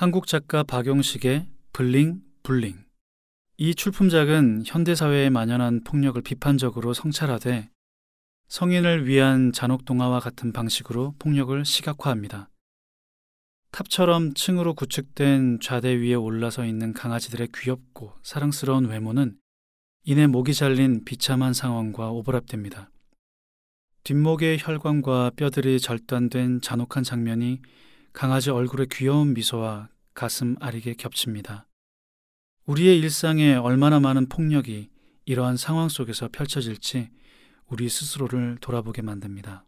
한국 작가 박용식의 블링 블링 이 출품작은 현대사회에 만연한 폭력을 비판적으로 성찰하되 성인을 위한 잔혹동화와 같은 방식으로 폭력을 시각화합니다. 탑처럼 층으로 구축된 좌대 위에 올라서 있는 강아지들의 귀엽고 사랑스러운 외모는 이내 목이 잘린 비참한 상황과 오버랩됩니다. 뒷목의 혈관과 뼈들이 절단된 잔혹한 장면이 강아지 얼굴의 귀여운 미소와 가슴 아리게 겹칩니다. 우리의 일상에 얼마나 많은 폭력이 이러한 상황 속에서 펼쳐질지 우리 스스로를 돌아보게 만듭니다.